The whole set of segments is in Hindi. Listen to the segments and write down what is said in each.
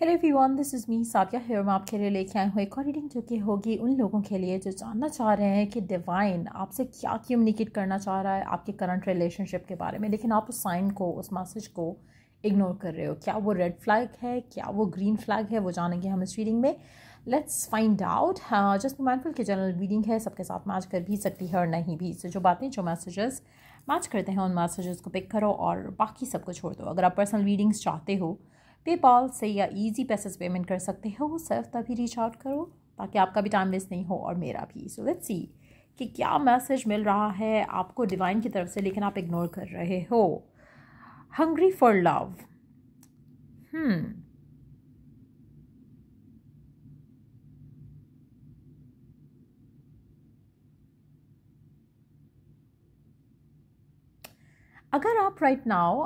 Hello everyone this is me Sabiya here मैं आपके लिए लेके आई हूँ एक और रीडिंग जो कि होगी उन लोगों के लिए जो जानना चाह रहे हैं कि डिवाइन आपसे क्या कम्युनिकेट करना चाह रहा है आपके करंट रिलेशनशिप के बारे में लेकिन आप उस साइन को उस मैसेज को इग्नोर कर रहे हो क्या वो रेड फ्लैग है क्या वो ग्रीन फ्लैग है वो जानेंगे हम इस रीडिंग में लेट्स फाइंड आउट जस्ट मैनफुल की जनरल रीडिंग है सबके साथ मैच कर भी सकती है और नहीं भी जो बातें जो मैसेजेस मैच करते हैं उन मैसेजेस को पिक करो और बाकी सबको छोड़ दो अगर आप पर्सनल रीडिंग्स चाहते हो पेपॉल से या ईजी पैसे से पेमेंट कर सकते हो सिर्फ तभी रीच आउट करो ताकि आपका भी टाइम वेस्ट नहीं हो और मेरा भी सो लेट्स सी कि क्या मैसेज मिल रहा है आपको डिवाइन की तरफ से लेकिन आप इग्नोर कर रहे हो हंग्री फॉर लव हम्म अगर आप right now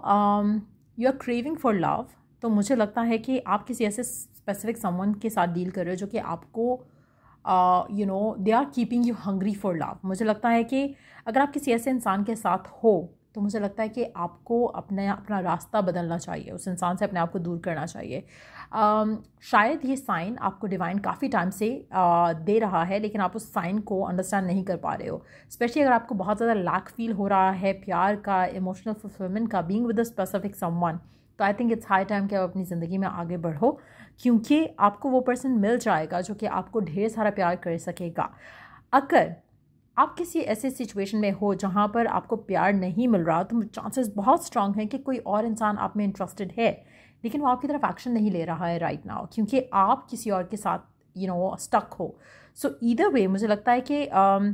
you are craving for love तो मुझे लगता है कि आप किसी ऐसे स्पेसिफिक समवन के साथ डील कर रहे हो जो कि आपको you know they are keeping you hungry for love मुझे लगता है कि अगर आप किसी ऐसे इंसान के साथ हो तो मुझे लगता है कि आपको अपने अपना रास्ता बदलना चाहिए उस इंसान से अपने आप को दूर करना चाहिए um, शायद ये साइन आपको डिवाइन काफ़ी टाइम से uh, दे रहा है लेकिन आप उस साइन को अंडरस्टैंड नहीं कर पा रहे हो स्पेशली अगर आपको बहुत ज़्यादा लैक फील हो रहा है प्यार का इमोशनल फुलफिलमेंट का being with a specific someone तो I think it's high time कि आप अपनी ज़िंदगी में आगे बढ़ो क्योंकि आपको वो पर्सन मिल जाएगा जो कि आपको ढेर सारा प्यार कर सकेगा अगर आप किसी ऐसे सिचुएशन में हो जहाँ पर आपको प्यार नहीं मिल रहा तो चांसेस बहुत स्ट्रांग हैं कि कोई और इंसान आप में इंटरेस्टेड है लेकिन वो आपकी तरफ एक्शन नहीं ले रहा है राइट right नाउ क्योंकि आप किसी और के साथ यू नो स्टक हो सो ईदर वे मुझे लगता है कि um,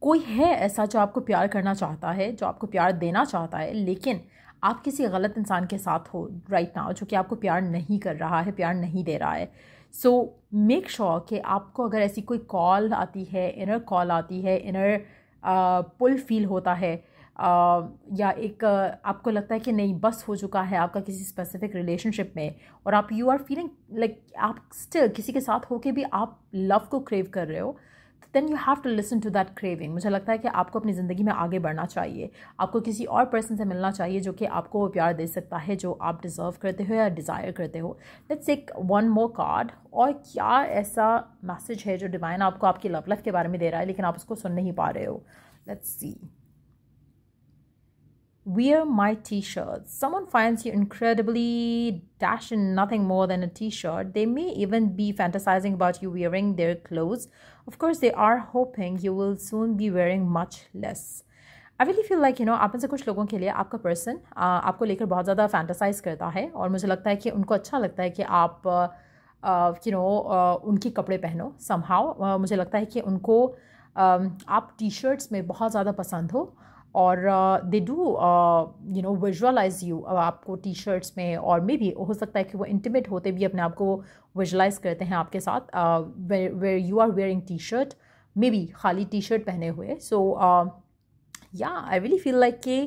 कोई है ऐसा जो आपको प्यार करना चाहता है जो आपको प्यार देना चाहता है लेकिन आप किसी गलत इंसान के साथ हो राइट नाउ जो कि आपको प्यार नहीं कर रहा है प्यार नहीं दे रहा है सो मेक श्योर कि आपको अगर ऐसी कोई कॉल आती है इनर कॉल आती है इनर पुल फील होता है Uh, या एक uh, आपको लगता है कि नहीं बस हो चुका है आपका किसी स्पेसिफिक रिलेशनशिप में और आप यू आर फीलिंग लाइक आप स्टिल किसी के साथ हो के भी आप लव को क्रेव कर रहे हो then you have to listen to that craving मुझे लगता है कि आपको अपनी ज़िंदगी में आगे बढ़ना चाहिए आपको किसी और पर्सन से मिलना चाहिए जो कि आपको वो प्यार दे सकता है जो आप डिज़र्व करते हो या डिज़ायर करते हो लेट्स एक वन मोर कार्ड और क्या ऐसा मैसेज है जो डिवाइन आपको आपकी लव लाइफ के बारे में दे रहा है लेकिन आप उसको सुन नहीं पा रहे हो let's see Wear my t shirts Someone finds you incredibly dash in nothing more than a t shirt. They may even be fantasizing about you wearing their clothes. Of course, they are hoping you will soon be wearing much less. I really feel like, you know, आप में से कुछ लोगों के लिए आपका पर्सन आपको लेकर बहुत ज़्यादा फैंटासाइज करता है और मुझे लगता है कि उनको अच्छा लगता है कि आप यू नो उनके कपड़े पहनो समहाव मुझे लगता है कि उनको आप टी शर्ट्स में बहुत ज़्यादा पसंद हो और they do you know visualise you आपको टी शर्ट्स में और मे भी हो सकता है कि वो इंटीमेट होते भी अपने आप को विजुलाइज करते हैं आपके साथ where you are wearing T shirt maybe खाली टी शर्ट पहने हुए सो या आई रियली फील लाइक कि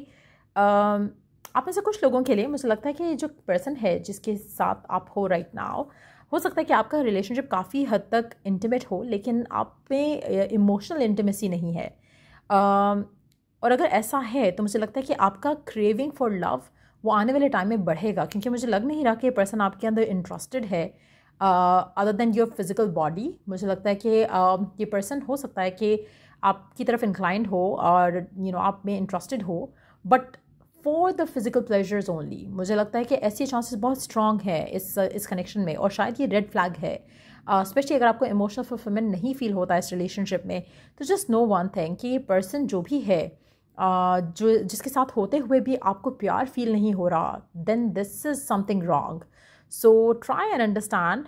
आप में से कुछ लोगों के लिए मुझे लगता है कि जो पर्सन है जिसके साथ आप हो राइट right नाउ हो सकता है कि आपका रिलेशनशिप काफ़ी हद तक इंटीमेट हो लेकिन आप में इमोशनल इंटीमेसी नहीं है uh, और अगर ऐसा है तो मुझे लगता है कि आपका क्रेविंग फॉर लव वो आने वाले टाइम में बढ़ेगा क्योंकि मुझे लग नहीं रहा कि ये पर्सन आपके अंदर इंटरेस्टेड है other than your physical body मुझे लगता है कि uh, ये पर्सन हो सकता है कि आपकी तरफ इंक्लाइंड हो और यू you नो know, आप में इंटरेस्टेड हो but for the physical pleasures only मुझे लगता है कि ऐसे चांसेस बहुत स्ट्रांग है इस इस कनेक्शन में और शायद ये रेड फ्लैग है स्पेशली uh, अगर आपको इमोशनल फुलफिलमेंट नहीं फील होता है इस रिलेशनशिप में तो जस्ट नो वन थिंग कि ये पर्सन जो भी है जो जिसके साथ होते हुए भी आपको प्यार फील नहीं हो रहा then this is something wrong so try and understand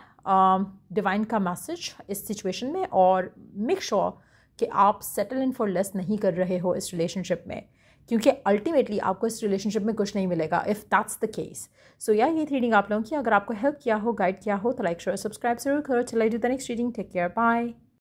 divine का मैसेज इस सिचुएशन में और मेक श्योर sure कि आप सेटल इन फॉर लेस नहीं कर रहे हो इस रिलेशनशिप में क्योंकि अल्टीमेटली आपको इस रिलेशनशिप में कुछ नहीं मिलेगा if that's the case so या ये रीडिंग आप लोगों की अगर आपको हेल्प किया हो गाइड किया हो तो लाइक शोर सब्सक्राइब जरूर करो चलाई do the next reading take care bye